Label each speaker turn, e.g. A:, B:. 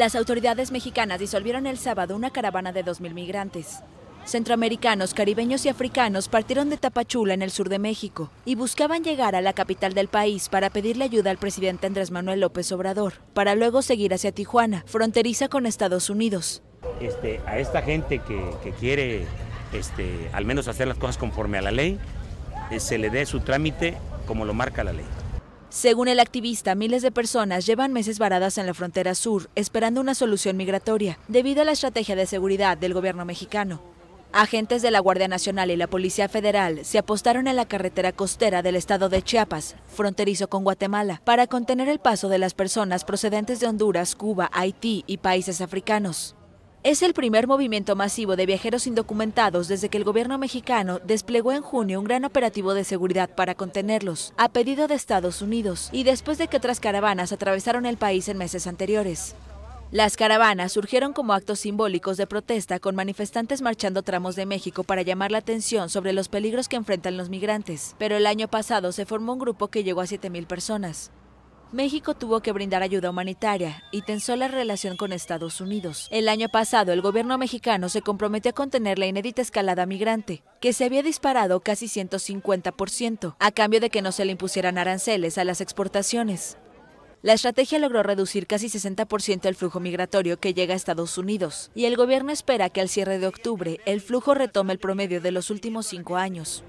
A: Las autoridades mexicanas disolvieron el sábado una caravana de 2.000 migrantes. Centroamericanos, caribeños y africanos partieron de Tapachula en el sur de México y buscaban llegar a la capital del país para pedirle ayuda al presidente Andrés Manuel López Obrador, para luego seguir hacia Tijuana, fronteriza con Estados Unidos.
B: Este, a esta gente que, que quiere este, al menos hacer las cosas conforme a la ley, eh, se le dé su trámite como lo marca la ley.
A: Según el activista, miles de personas llevan meses varadas en la frontera sur esperando una solución migratoria, debido a la estrategia de seguridad del gobierno mexicano. Agentes de la Guardia Nacional y la Policía Federal se apostaron en la carretera costera del estado de Chiapas, fronterizo con Guatemala, para contener el paso de las personas procedentes de Honduras, Cuba, Haití y países africanos. Es el primer movimiento masivo de viajeros indocumentados desde que el gobierno mexicano desplegó en junio un gran operativo de seguridad para contenerlos, a pedido de Estados Unidos, y después de que otras caravanas atravesaron el país en meses anteriores. Las caravanas surgieron como actos simbólicos de protesta con manifestantes marchando tramos de México para llamar la atención sobre los peligros que enfrentan los migrantes, pero el año pasado se formó un grupo que llegó a 7.000 personas. México tuvo que brindar ayuda humanitaria y tensó la relación con Estados Unidos. El año pasado, el gobierno mexicano se comprometió a contener la inédita escalada migrante, que se había disparado casi 150%, a cambio de que no se le impusieran aranceles a las exportaciones. La estrategia logró reducir casi 60% el flujo migratorio que llega a Estados Unidos, y el gobierno espera que al cierre de octubre el flujo retome el promedio de los últimos cinco años.